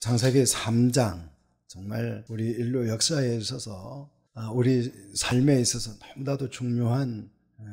장세기 3장 정말 우리 인류 역사에 있어서 아, 우리 삶에 있어서 너무나도 중요한 어,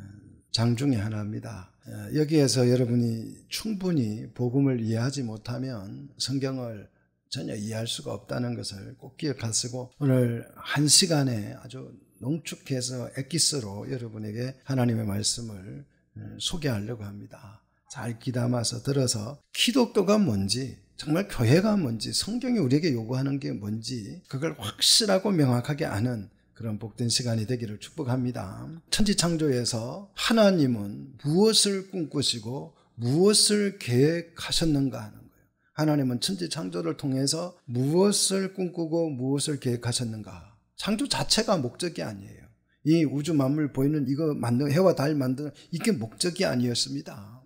장 중의 하나입니다. 어, 여기에서 여러분이 충분히 복음을 이해하지 못하면 성경을 전혀 이해할 수가 없다는 것을 꼭 기억하시고 오늘 한 시간에 아주 농축해서 액기스로 여러분에게 하나님의 말씀을 어, 소개하려고 합니다. 잘 귀담아서 들어서 기독교가 뭔지 정말 교회가 뭔지 성경이 우리에게 요구하는 게 뭔지 그걸 확실하고 명확하게 아는 그런 복된 시간이 되기를 축복합니다. 천지창조에서 하나님은 무엇을 꿈꾸시고 무엇을 계획하셨는가 하는 거예요. 하나님은 천지창조를 통해서 무엇을 꿈꾸고 무엇을 계획하셨는가. 창조 자체가 목적이 아니에요. 이 우주 만물 보이는 이거 만든 해와 달 만드는 이게 목적이 아니었습니다.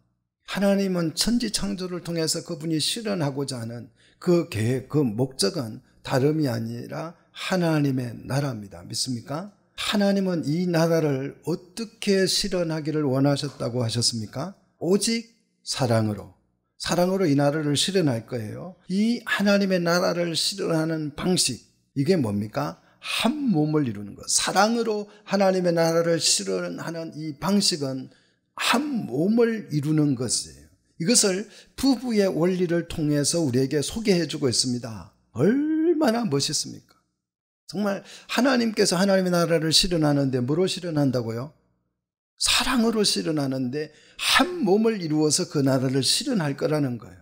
하나님은 천지 창조를 통해서 그분이 실현하고자 하는 그 계획, 그 목적은 다름이 아니라 하나님의 나라입니다. 믿습니까? 하나님은 이 나라를 어떻게 실현하기를 원하셨다고 하셨습니까? 오직 사랑으로. 사랑으로 이 나라를 실현할 거예요. 이 하나님의 나라를 실현하는 방식, 이게 뭡니까? 한 몸을 이루는 것. 사랑으로 하나님의 나라를 실현하는 이 방식은 한 몸을 이루는 것이에요. 이것을 부부의 원리를 통해서 우리에게 소개해주고 있습니다. 얼마나 멋있습니까? 정말 하나님께서 하나님의 나라를 실현하는데 뭐로 실현한다고요? 사랑으로 실현하는데 한 몸을 이루어서 그 나라를 실현할 거라는 거예요.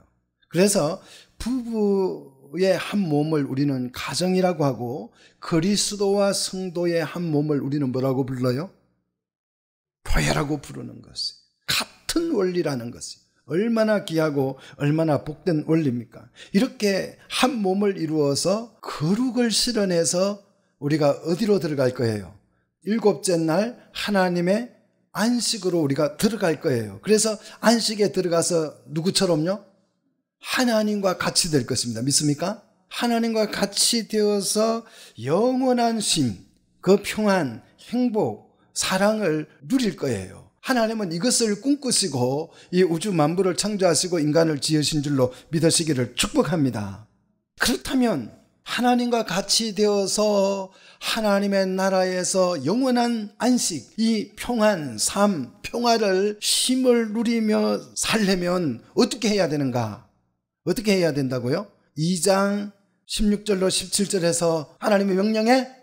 그래서 부부의 한 몸을 우리는 가정이라고 하고 그리스도와 성도의 한 몸을 우리는 뭐라고 불러요? 교회라고 부르는 것이 같은 원리라는 것이 얼마나 귀하고 얼마나 복된 원리입니까? 이렇게 한 몸을 이루어서 거룩을 실현해서 우리가 어디로 들어갈 거예요? 일곱째 날 하나님의 안식으로 우리가 들어갈 거예요. 그래서 안식에 들어가서 누구처럼요? 하나님과 같이 될 것입니다. 믿습니까? 하나님과 같이 되어서 영원한 심, 그 평안, 행복, 사랑을 누릴 거예요. 하나님은 이것을 꿈꾸시고 이 우주 만물을 창조하시고 인간을 지으신 줄로 믿으시기를 축복합니다. 그렇다면 하나님과 같이 되어서 하나님의 나라에서 영원한 안식, 이 평안, 삶, 평화를 힘을 누리며 살려면 어떻게 해야 되는가? 어떻게 해야 된다고요? 2장 16절로 17절에서 하나님의 명령에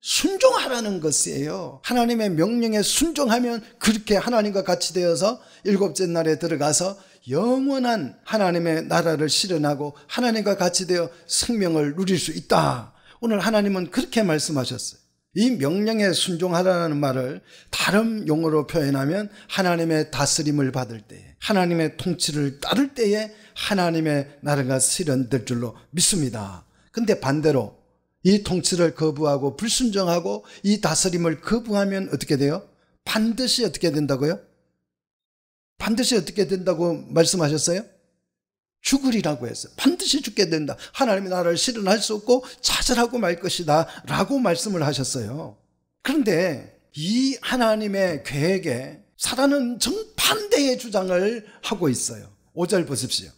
순종하라는 것이에요. 하나님의 명령에 순종하면 그렇게 하나님과 같이 되어서 일곱째 날에 들어가서 영원한 하나님의 나라를 실현하고 하나님과 같이 되어 생명을 누릴 수 있다. 오늘 하나님은 그렇게 말씀하셨어요. 이 명령에 순종하라는 말을 다른 용어로 표현하면 하나님의 다스림을 받을 때, 하나님의 통치를 따를 때에 하나님의 나라가 실현될 줄로 믿습니다. 근데 반대로 이 통치를 거부하고 불순종하고 이 다스림을 거부하면 어떻게 돼요? 반드시 어떻게 된다고요? 반드시 어떻게 된다고 말씀하셨어요? 죽으리라고 했어요. 반드시 죽게 된다. 하나님의 나라를 실현할 수 없고 찾으라고 말 것이다. 라고 말씀을 하셨어요. 그런데 이 하나님의 계획에 사단은 정반대의 주장을 하고 있어요. 5절 보십시오.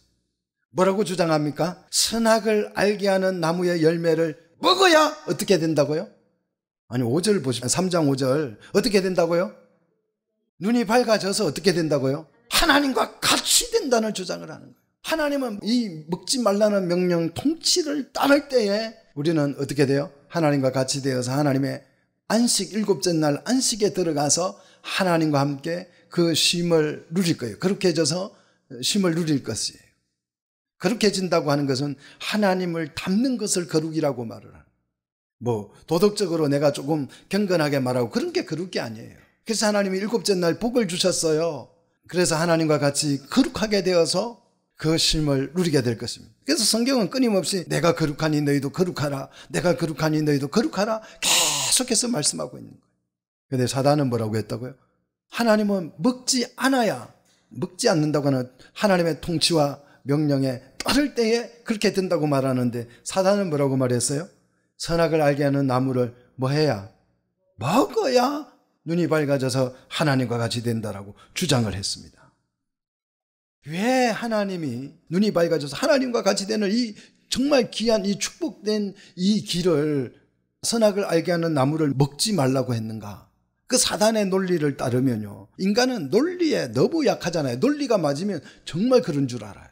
뭐라고 주장합니까? 선악을 알게 하는 나무의 열매를 먹어야 어떻게 된다고요? 아니 5절 보시면 3장 5절 어떻게 된다고요? 눈이 밝아져서 어떻게 된다고요? 하나님과 같이 된다는 주장을 하는 거예요. 하나님은 이 먹지 말라는 명령 통치를 따를 때에 우리는 어떻게 돼요? 하나님과 같이 되어서 하나님의 안식 일곱째 날 안식에 들어가서 하나님과 함께 그 쉼을 누릴 거예요. 그렇게 해줘서 쉼을 누릴 것이에요. 그렇게 진다고 하는 것은 하나님을 닮는 것을 거룩이라고 말을 합니다. 뭐 도덕적으로 내가 조금 경건하게 말하고 그런 게 그럴 게 아니에요. 그래서 하나님이 일곱째 날 복을 주셨어요. 그래서 하나님과 같이 거룩하게 되어서 그 심을 누리게 될 것입니다. 그래서 성경은 끊임없이 내가 거룩하니 너희도 거룩하라. 내가 거룩하니 너희도 거룩하라. 계속해서 말씀하고 있는 거예요. 근데 사단은 뭐라고 했다고요? 하나님은 먹지 않아야 먹지 않는다고 하는 하나님의 통치와 명령에 따를 때에 그렇게 된다고 말하는데 사단은 뭐라고 말했어요? 선악을 알게 하는 나무를 뭐 해야? 먹어야 눈이 밝아져서 하나님과 같이 된다라고 주장을 했습니다. 왜 하나님이 눈이 밝아져서 하나님과 같이 되는 이 정말 귀한 이 축복된 이 길을 선악을 알게 하는 나무를 먹지 말라고 했는가? 그 사단의 논리를 따르면요. 인간은 논리에 너무 약하잖아요. 논리가 맞으면 정말 그런 줄 알아요.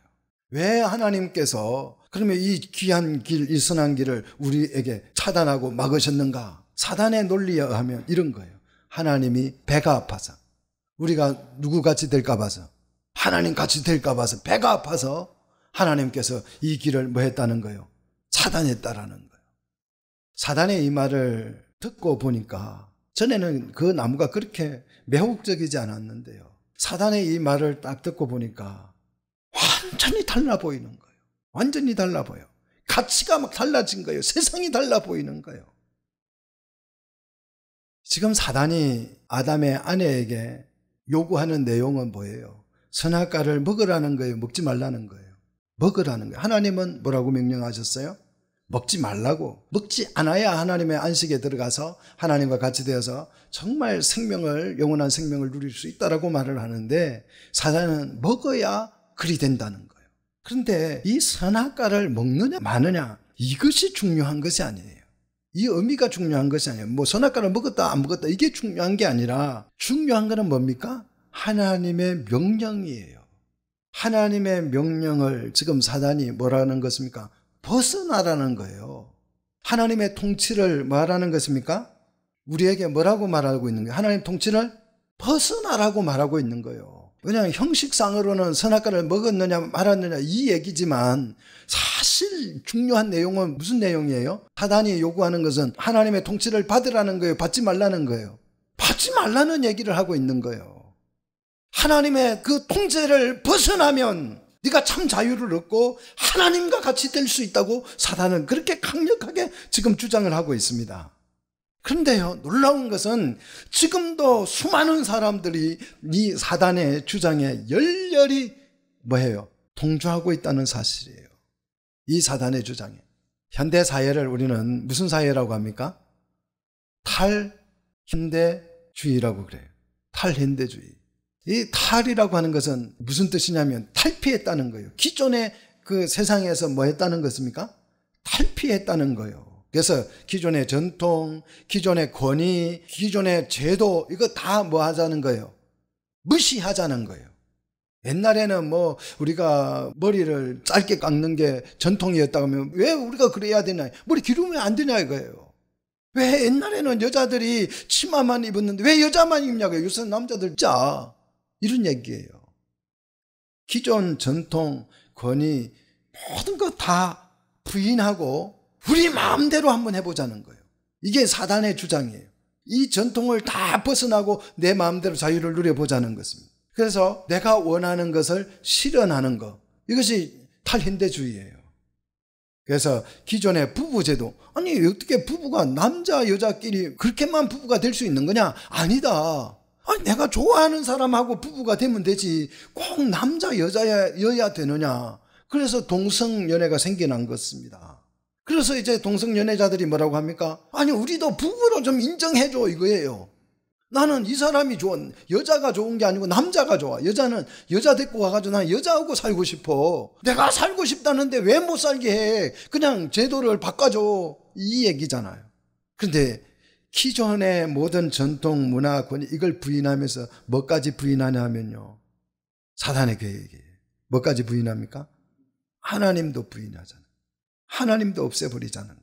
왜 하나님께서 그러면 이 귀한 길, 이 선한 길을 우리에게 차단하고 막으셨는가? 사단의 논리에 하면 이런 거예요. 하나님이 배가 아파서 우리가 누구 같이 될까 봐서 하나님 같이 될까 봐서 배가 아파서 하나님께서 이 길을 뭐 했다는 거예요. 차단했다라는 거예요. 사단의 이 말을 듣고 보니까 전에는 그 나무가 그렇게 매혹적이지 않았는데요. 사단의 이 말을 딱 듣고 보니까 완전히 달라 보이는 거예요. 완전히 달라 보여. 가치가 막 달라진 거예요. 세상이 달라 보이는 거예요. 지금 사단이 아담의 아내에게 요구하는 내용은 뭐예요? 선악과를 먹으라는 거예요. 먹지 말라는 거예요. 먹으라는 거예요. 하나님은 뭐라고 명령하셨어요? 먹지 말라고. 먹지 않아야 하나님의 안식에 들어가서 하나님과 같이 되어서 정말 생명을 영원한 생명을 누릴 수 있다라고 말을 하는데 사단은 먹어야 그리 된다는 거예요. 그런데 이 선악과를 먹느냐 마느냐 이것이 중요한 것이 아니에요. 이 의미가 중요한 것이 아니에요. 뭐 선악과를 먹었다 안 먹었다 이게 중요한 게 아니라 중요한 것은 뭡니까? 하나님의 명령이에요. 하나님의 명령을 지금 사단이 뭐라는 것입니까? 벗어나라는 거예요. 하나님의 통치를 말하는 것입니까? 우리에게 뭐라고 말하고 있는 거예요? 하나님 통치를 벗어나라고 말하고 있는 거예요. 왜냐하면 형식상으로는 선악과를 먹었느냐 말았느냐 이 얘기지만 사실 중요한 내용은 무슨 내용이에요? 사단이 요구하는 것은 하나님의 통치를 받으라는 거예요. 받지 말라는 거예요. 받지 말라는 얘기를 하고 있는 거예요. 하나님의 그 통제를 벗어나면 네가 참 자유를 얻고 하나님과 같이 될 수 있다고 사단은 그렇게 강력하게 지금 주장을 하고 있습니다. 그런데요, 놀라운 것은 지금도 수많은 사람들이 이 사단의 주장에 열렬히 뭐예요? 동조하고 있다는 사실이에요. 이 사단의 주장에. 현대 사회를 우리는 무슨 사회라고 합니까? 탈현대주의라고 그래요. 탈현대주의. 이 탈이라고 하는 것은 무슨 뜻이냐면 탈피했다는 거예요. 기존의 그 세상에서 뭐 했다는 것입니까? 탈피했다는 거예요. 그래서 기존의 전통, 기존의 권위, 기존의 제도 이거 다 뭐 하자는 거예요. 무시하자는 거예요. 옛날에는 뭐 우리가 머리를 짧게 깎는 게 전통이었다고 하면 왜 우리가 그래야 되냐? 머리 기르면 안 되냐 이거예요. 왜 옛날에는 여자들이 치마만 입었는데 왜 여자만 입냐고요. 요새 남자들 짜 이런 얘기예요. 기존 전통, 권위 모든 거 다 부인하고 우리 마음대로 한번 해보자는 거예요. 이게 사단의 주장이에요. 이 전통을 다 벗어나고 내 마음대로 자유를 누려보자는 것입니다. 그래서 내가 원하는 것을 실현하는 것. 이것이 탈현대주의예요. 그래서 기존의 부부제도, 아니, 어떻게 부부가 남자, 여자끼리 그렇게만 부부가 될 수 있는 거냐? 아니다. 아니, 내가 좋아하는 사람하고 부부가 되면 되지. 꼭 남자, 여자여야 되느냐. 그래서 동성연애가 생겨난 것입니다. 그래서 이제 동성연애자들이 뭐라고 합니까? 아니, 우리도 부부로 좀 인정해줘 이거예요. 나는 이 사람이 좋은, 여자가 좋은 게 아니고 남자가 좋아. 여자는 여자 데리고 와가지고 난 여자하고 살고 싶어. 내가 살고 싶다는데 왜 못 살게 해? 그냥 제도를 바꿔줘. 이 얘기잖아요. 그런데 기존의 모든 전통 문화 권 이걸 부인하면서 뭐까지 부인하냐 면요 사단의 계획이에요. 뭐까지 부인합니까? 하나님도 부인하자. 하나님도 없애버리자는 거예요.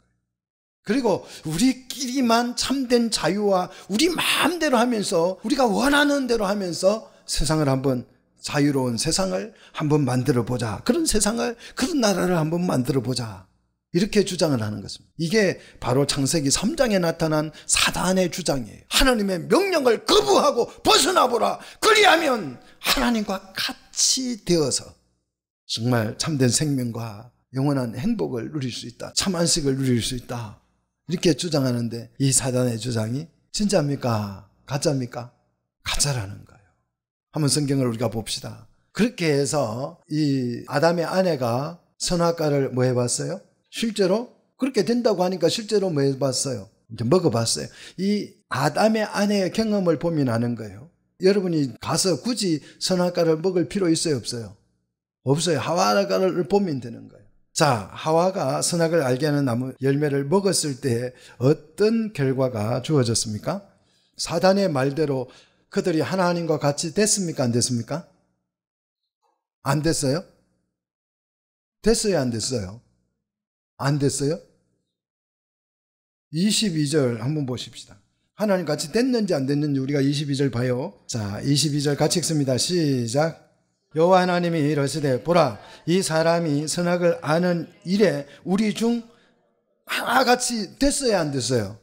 그리고 우리끼리만 참된 자유와 우리 마음대로 하면서 우리가 원하는 대로 하면서 세상을 한번 자유로운 세상을 한번 만들어 보자. 그런 세상을 그런 나라를 한번 만들어 보자. 이렇게 주장을 하는 것입니다. 이게 바로 창세기 3장에 나타난 사단의 주장이에요. 하나님의 명령을 거부하고 벗어나 보라. 그리하면 하나님과 같이 되어서 정말 참된 생명과 영원한 행복을 누릴 수 있다. 참 안식을 누릴 수 있다. 이렇게 주장하는데 이 사단의 주장이 진짜입니까? 가짜입니까? 가짜라는 거예요. 한번 성경을 우리가 봅시다. 그렇게 해서 이 아담의 아내가 선악과를 뭐 해봤어요? 실제로 그렇게 된다고 하니까 실제로 뭐 해봤어요? 먹어봤어요. 이 아담의 아내의 경험을 보면 아는 거예요. 여러분이 가서 굳이 선악과를 먹을 필요 있어요? 없어요? 없어요. 하와라과를 보면 되는 거예요. 자, 하와가 선악을 알게 하는 나무 열매를 먹었을 때 어떤 결과가 주어졌습니까? 사단의 말대로 그들이 하나님과 같이 됐습니까? 안 됐습니까? 안 됐어요? 됐어요? 안 됐어요? 안 됐어요? 22절 한번 보십시다. 하나님 같이 됐는지 안 됐는지 우리가 22절 봐요. 자, 22절 같이 읽습니다. 시작. 여호와 하나님이 이러시되 보라 이 사람이 선악을 아는 일에 우리 중 하나같이 됐어야 안 됐어요?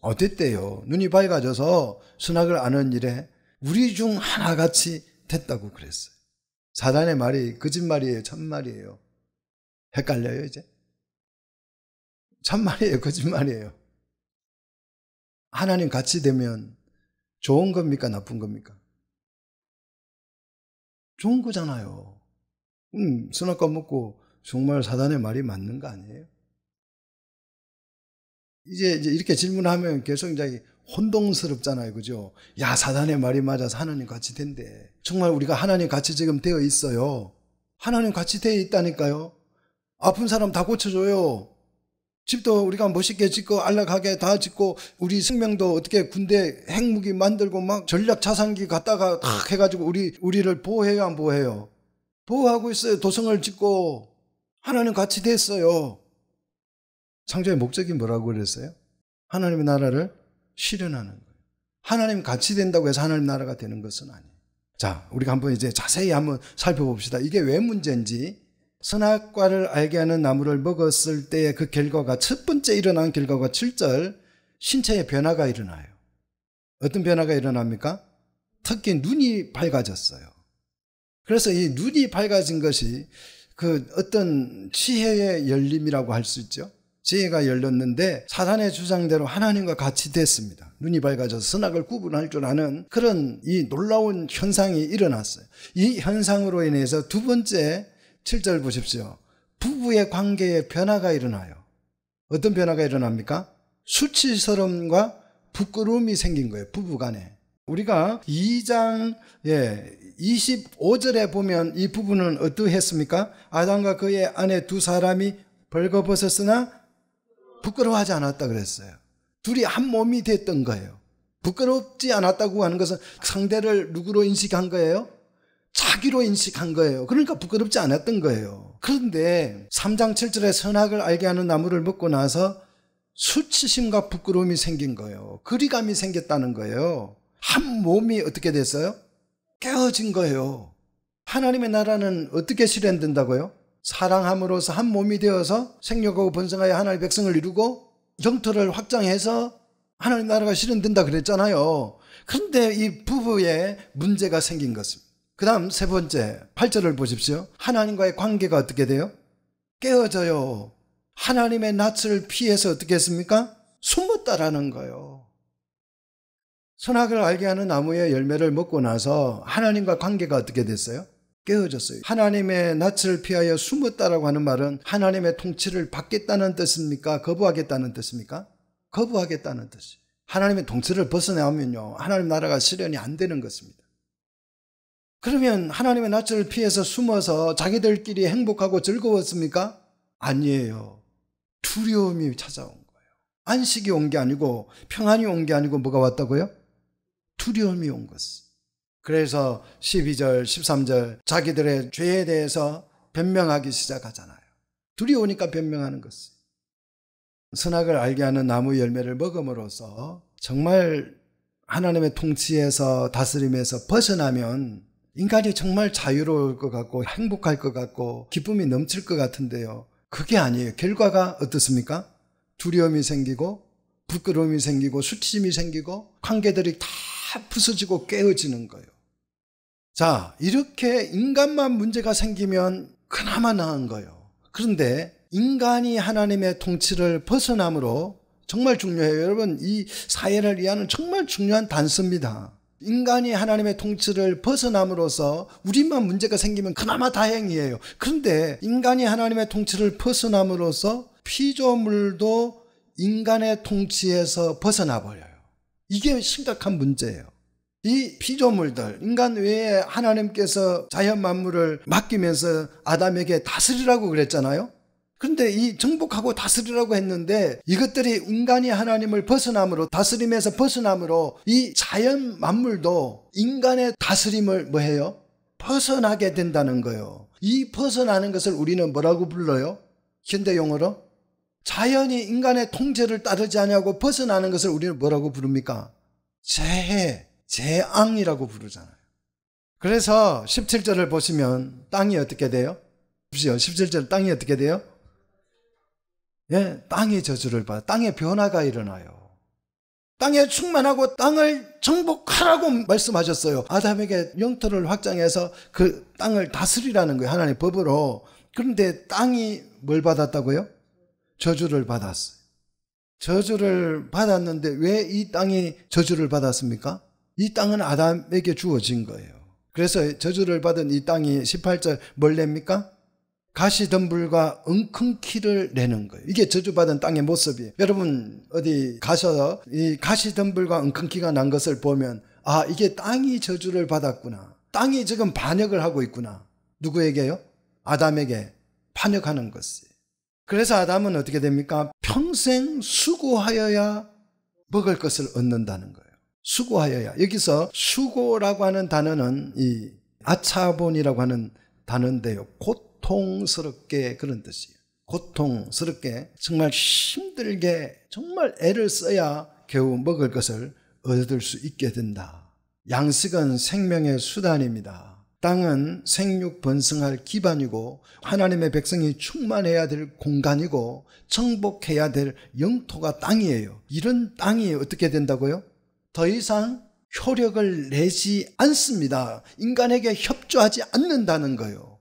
어 됐대요. 눈이 밝아져서 선악을 아는 일에 우리 중 하나같이 됐다고 그랬어요. 사단의 말이 거짓말이에요. 참말이에요. 헷갈려요 이제? 참말이에요. 거짓말이에요. 하나님 같이 되면 좋은 겁니까? 나쁜 겁니까? 좋은 거잖아요. 음, 선악과 먹고 정말 사단의 말이 맞는 거 아니에요? 이제, 이제 이렇게 질문하면 계속 굉장 혼동스럽잖아요. 그죠? 야, 사단의 말이 맞아서 하나님 같이 된대. 정말 우리가 하나님 같이 지금 되어 있어요. 하나님 같이 되어 있다니까요. 아픈 사람 다 고쳐줘요. 집도 우리가 멋있게 짓고 안락하게 다 짓고 우리 생명도 어떻게 군대 핵무기 만들고 막 전략 자산기 갖다가 탁 해가지고 우리 우리를 보호해요 안 보호해요? 보호하고 있어요. 도성을 짓고 하나는 같이 됐어요. 창조의 목적이 뭐라고 그랬어요? 하나님의 나라를 실현하는 거예요. 하나님 같이 된다고 해서 하나님 나라가 되는 것은 아니에요. 자, 우리가 한번 이제 자세히 한번 살펴봅시다. 이게 왜 문제인지 선악과를 알게 하는 나무를 먹었을 때의 그 결과가 첫 번째 일어난 결과가 7절 신체에 변화가 일어나요. 어떤 변화가 일어납니까? 특히 눈이 밝아졌어요. 그래서 이 눈이 밝아진 것이 그 어떤 지혜의 열림이라고 할 수 있죠. 지혜가 열렸는데 사단의 주장대로 하나님과 같이 됐습니다. 눈이 밝아져서 선악을 구분할 줄 아는 그런 이 놀라운 현상이 일어났어요. 이 현상으로 인해서 두 번째 7절 보십시오. 부부의 관계에 변화가 일어나요. 어떤 변화가 일어납니까? 수치스러움과 부끄러움이 생긴 거예요. 부부 간에. 우리가 2장 예, 25절에 보면 이 부분은 어떠했습니까? 아담과 그의 아내 두 사람이 벌거벗었으나 부끄러워하지 않았다 그랬어요. 둘이 한 몸이 됐던 거예요. 부끄럽지 않았다고 하는 것은 상대를 누구로 인식한 거예요? 자기로 인식한 거예요. 그러니까 부끄럽지 않았던 거예요. 그런데 3장 7절에 선악을 알게 하는 나무를 먹고 나서 수치심과 부끄러움이 생긴 거예요. 거리감이 생겼다는 거예요. 한 몸이 어떻게 됐어요? 깨어진 거예요. 하나님의 나라는 어떻게 실현된다고요? 사랑함으로서 한 몸이 되어서 생육하고 번성하여 하나님의 백성을 이루고 영토를 확장해서 하나님 나라가 실현된다 그랬잖아요. 그런데 이부부의 문제가 생긴 것입니다. 그 다음 세 번째, 8절을 보십시오. 하나님과의 관계가 어떻게 돼요? 깨어져요. 하나님의 낯을 피해서 어떻게 했습니까? 숨었다라는 거예요. 선악을 알게 하는 나무의 열매를 먹고 나서 하나님과 관계가 어떻게 됐어요? 깨어졌어요. 하나님의 낯을 피하여 숨었다라고 하는 말은 하나님의 통치를 받겠다는 뜻입니까? 거부하겠다는 뜻입니까? 거부하겠다는 뜻이에요. 하나님의 통치를 벗어나면요. 하나님 나라가 실현이 안 되는 것입니다. 그러면 하나님의 낯을 피해서 숨어서 자기들끼리 행복하고 즐거웠습니까? 아니에요. 두려움이 찾아온 거예요. 안식이 온 게 아니고 평안이 온 게 아니고 뭐가 왔다고요? 두려움이 온것 그래서 12절, 13절 자기들의 죄에 대해서 변명하기 시작하잖아요. 두려우니까 변명하는 것 선악을 알게 하는 나무 열매를 먹음으로써 정말 하나님의 통치에서 다스림에서 벗어나면 인간이 정말 자유로울 것 같고 행복할 것 같고 기쁨이 넘칠 것 같은데요. 그게 아니에요. 결과가 어떻습니까? 두려움이 생기고 부끄러움이 생기고 수치심이 생기고 관계들이 다 부서지고 깨어지는 거예요. 자, 이렇게 인간만 문제가 생기면 그나마 나은 거예요. 그런데 인간이 하나님의 통치를 벗어남으로 정말 중요해요. 여러분, 이 사회를 위하는 정말 중요한 단서입니다. 인간이 하나님의 통치를 벗어남으로써 우리만 문제가 생기면 그나마 다행이에요. 그런데 인간이 하나님의 통치를 벗어남으로써 피조물도 인간의 통치에서 벗어나 버려요. 이게 심각한 문제예요. 이 피조물들, 인간 외에 하나님께서 자연 만물을 맡기면서 아담에게 다스리라고 그랬잖아요. 그런데 이 정복하고 다스리라고 했는데 이것들이 인간이 하나님을 벗어남으로 다스림에서 벗어남으로 이 자연 만물도 인간의 다스림을 뭐해요? 벗어나게 된다는 거예요. 이 벗어나는 것을 우리는 뭐라고 불러요? 현대 용어로 자연이 인간의 통제를 따르지 않냐고 벗어나는 것을 우리는 뭐라고 부릅니까? 재해, 재앙이라고 부르잖아요. 그래서 17절을 보시면 땅이 어떻게 돼요? 보시죠. 17절 땅이 어떻게 돼요? 예, 땅이 저주를 받아 땅의 변화가 일어나요. 땅에 충만하고 땅을 정복하라고 말씀하셨어요. 아담에게 영토를 확장해서 그 땅을 다스리라는 거예요. 하나님의 법으로. 그런데 땅이 뭘 받았다고요? 저주를 받았어요. 저주를 받았는데 왜 이 땅이 저주를 받았습니까? 이 땅은 아담에게 주어진 거예요. 그래서 저주를 받은 이 땅이 18절 뭘 냅니까? 가시덤불과 엉큼키를 내는 거예요. 이게 저주받은 땅의 모습이에요. 여러분 어디 가셔서 이 가시덤불과 엉큼키가 난 것을 보면 아 이게 땅이 저주를 받았구나. 땅이 지금 반역을 하고 있구나. 누구에게요? 아담에게 반역하는 것이. 그래서 아담은 어떻게 됩니까? 평생 수고하여야 먹을 것을 얻는다는 거예요. 수고하여야. 여기서 수고라고 하는 단어는 이 아차본이라고 하는 단어인데요. 곧 고통스럽게 그런 뜻이에요. 고통스럽게 정말 힘들게 정말 애를 써야 겨우 먹을 것을 얻을 수 있게 된다. 양식은 생명의 수단입니다. 땅은 생육 번성할 기반이고 하나님의 백성이 충만해야 될 공간이고 정복해야 될 영토가 땅이에요. 이런 땅이 어떻게 된다고요? 더 이상 효력을 내지 않습니다. 인간에게 협조하지 않는다는 거요.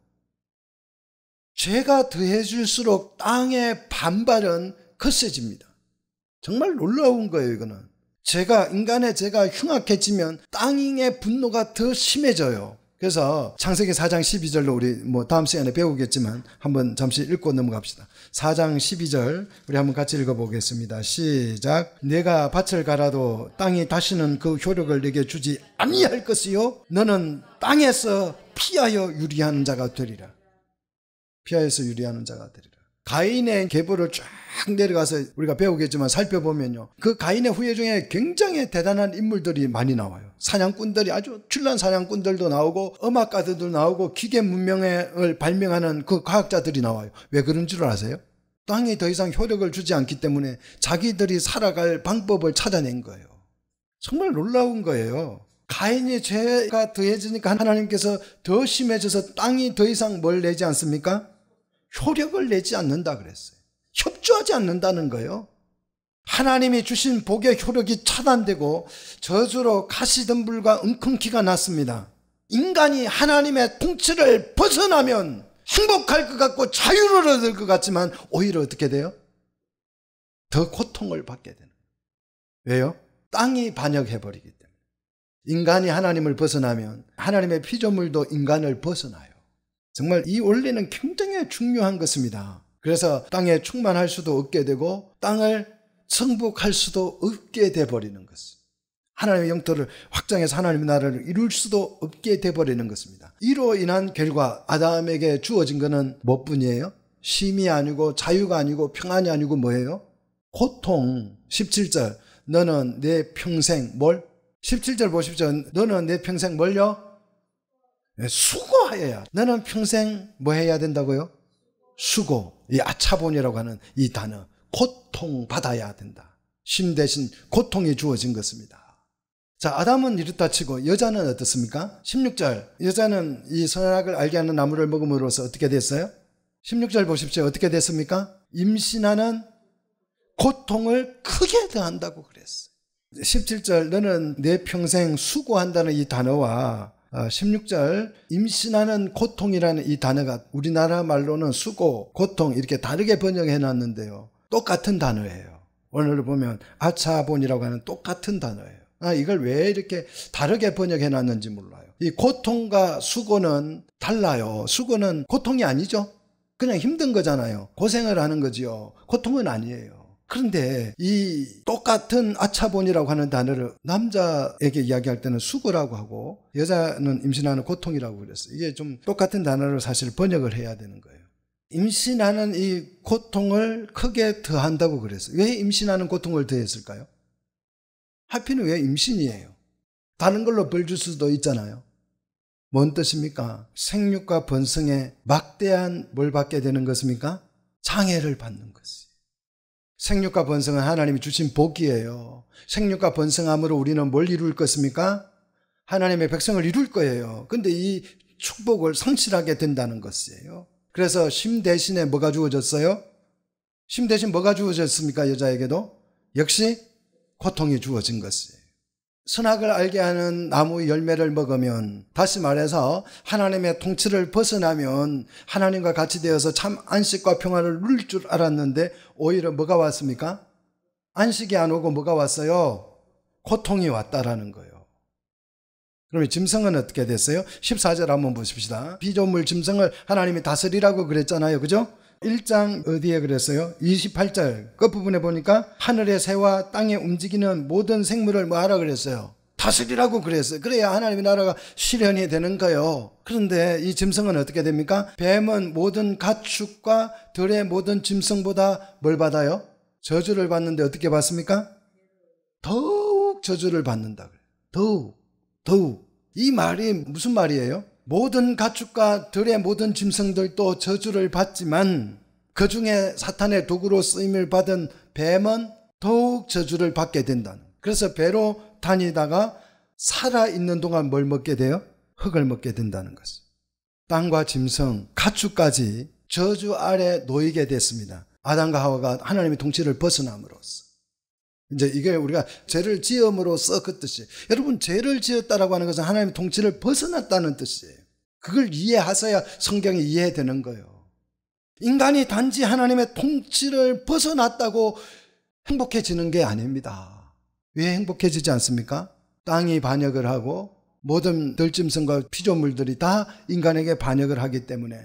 죄가 더해질수록 땅의 반발은 거세집니다. 정말 놀라운 거예요, 이거는. 제가 인간의 제가 흉악해지면 땅의 분노가 더 심해져요. 그래서 창세기 4장 12절로 우리 뭐 다음 시간에 배우겠지만 한번 잠시 읽고 넘어갑시다. 4장 12절 우리 한번 같이 읽어보겠습니다. 시작. 내가 밭을 갈아도 땅이 다시는 그 효력을 내게 주지 아니할 것이요. 너는 땅에서 피하여 유리한 자가 되리라. 피하여서 유리하는 자가 되리라. 가인의 계보를 쫙 내려가서 우리가 배우겠지만 살펴보면요. 그 가인의 후예 중에 굉장히 대단한 인물들이 많이 나와요. 사냥꾼들이 아주 출란 사냥꾼들도 나오고 음악가들도 나오고 기계 문명을 발명하는 그 과학자들이 나와요. 왜 그런 줄 아세요? 땅이 더 이상 효력을 주지 않기 때문에 자기들이 살아갈 방법을 찾아낸 거예요. 정말 놀라운 거예요. 가인의 죄가 더해지니까 하나님께서 더 심해져서 땅이 더 이상 뭘 내지 않습니까? 효력을 내지 않는다 그랬어요. 협조하지 않는다는 거예요. 하나님이 주신 복의 효력이 차단되고 저주로 가시덤불과 은큼기가 났습니다. 인간이 하나님의 통치를 벗어나면 행복할 것 같고 자유를 얻을 것 같지만 오히려 어떻게 돼요? 더 고통을 받게 되는 왜요? 땅이 반역해버리기 때문에. 인간이 하나님을 벗어나면 하나님의 피조물도 인간을 벗어나요. 정말 이 원리는 굉장히 중요한 것입니다. 그래서 땅에 충만할 수도 없게 되고 땅을 정복할 수도 없게 되버리는 것입니다. 하나님의 영토를 확장해서 하나님의 나라를 이룰 수도 없게 되버리는 것입니다. 이로 인한 결과 아담에게 주어진 것은 무엇뿐이에요? 뭐 심이 아니고 자유가 아니고 평안이 아니고 뭐예요? 고통 17절 너는 내 평생 뭘? 17절 보십시오. 너는 내 평생 뭘요? 네, 수고하여야. 너는 평생 뭐 해야 된다고요? 수고. 이 아차본이라고 하는 이 단어. 고통받아야 된다. 심 대신 고통이 주어진 것입니다. 자, 아담은 이렇다 치고 여자는 어떻습니까? 16절. 여자는 이 선악을 알게 하는 나무를 먹음으로써 어떻게 됐어요? 16절 보십시오. 어떻게 됐습니까? 임신하는 고통을 크게 더한다고 그랬어요. 17절 너는 내 평생 수고한다는 이 단어와 16절 아, 임신하는 고통이라는 이 단어가 우리나라 말로는 수고, 고통 이렇게 다르게 번역해 놨는데요. 똑같은 단어예요. 오늘 보면 아차본이라고 하는 똑같은 단어예요. 아, 이걸 왜 이렇게 다르게 번역해 놨는지 몰라요. 이 고통과 수고는 달라요. 수고는 고통이 아니죠. 그냥 힘든 거잖아요. 고생을 하는 거지요. 고통은 아니에요. 그런데 이 똑같은 아차본이라고 하는 단어를 남자에게 이야기할 때는 수고라고 하고 여자는 임신하는 고통이라고 그랬어요. 이게 좀 똑같은 단어를 사실 번역을 해야 되는 거예요. 임신하는 이 고통을 크게 더한다고 그랬어요. 왜 임신하는 고통을 더했을까요? 하필은 왜 임신이에요? 다른 걸로 벌 줄 수도 있잖아요. 뭔 뜻입니까? 생육과 번성에 막대한 뭘 받게 되는 것입니까? 장애를 받는 것이. 생육과 번성은 하나님이 주신 복이에요. 생육과 번성함으로 우리는 뭘 이룰 것입니까? 하나님의 백성을 이룰 거예요. 근데 이 축복을 성실하게 된다는 것이에요. 그래서 심 대신에 뭐가 주어졌어요? 심 대신 뭐가 주어졌습니까? 여자에게도? 역시 고통이 주어진 것이에요. 선악을 알게 하는 나무 열매를 먹으면 다시 말해서 하나님의 통치를 벗어나면 하나님과 같이 되어서 참 안식과 평화를 누릴 줄 알았는데 오히려 뭐가 왔습니까? 안식이 안 오고 뭐가 왔어요? 고통이 왔다라는 거예요. 그러면 짐승은 어떻게 됐어요? 14절 한번 보십시다. 비조물 짐승을 하나님이 다스리라고 그랬잖아요. 그죠? 1장 어디에 그랬어요? 28절 끝부분에 그 보니까 하늘의 새와 땅에 움직이는 모든 생물을 뭐하라 그랬어요? 다스리라고 그랬어요. 그래야 하나님의 나라가 실현이 되는 거예요. 그런데 이 짐승은 어떻게 됩니까? 뱀은 모든 가축과 들의 모든 짐승보다 뭘 받아요? 저주를 받는데 어떻게 받습니까? 더욱 저주를 받는다. 더욱, 더욱. 이 말이 무슨 말이에요? 모든 가축과 들의 모든 짐승들도 저주를 받지만 그 중에 사탄의 도구로 쓰임을 받은 뱀은 더욱 저주를 받게 된다는. 그래서 배로 다니다가 살아있는 동안 뭘 먹게 돼요? 흙을 먹게 된다는 것이. 땅과 짐승, 가축까지 저주 아래 놓이게 됐습니다. 아담과 하와가 하나님의 통치를 벗어남으로써. 이제 이게 우리가 죄를 지음으로써 그 뜻이. 에요 여러분, 죄를 지었다라고 하는 것은 하나님의 통치를 벗어났다는 뜻이에요. 그걸 이해하셔야 성경이 이해되는 거예요. 인간이 단지 하나님의 통치를 벗어났다고 행복해지는 게 아닙니다. 왜 행복해지지 않습니까? 땅이 반역을 하고 모든 들짐승과 피조물들이 다 인간에게 반역을 하기 때문에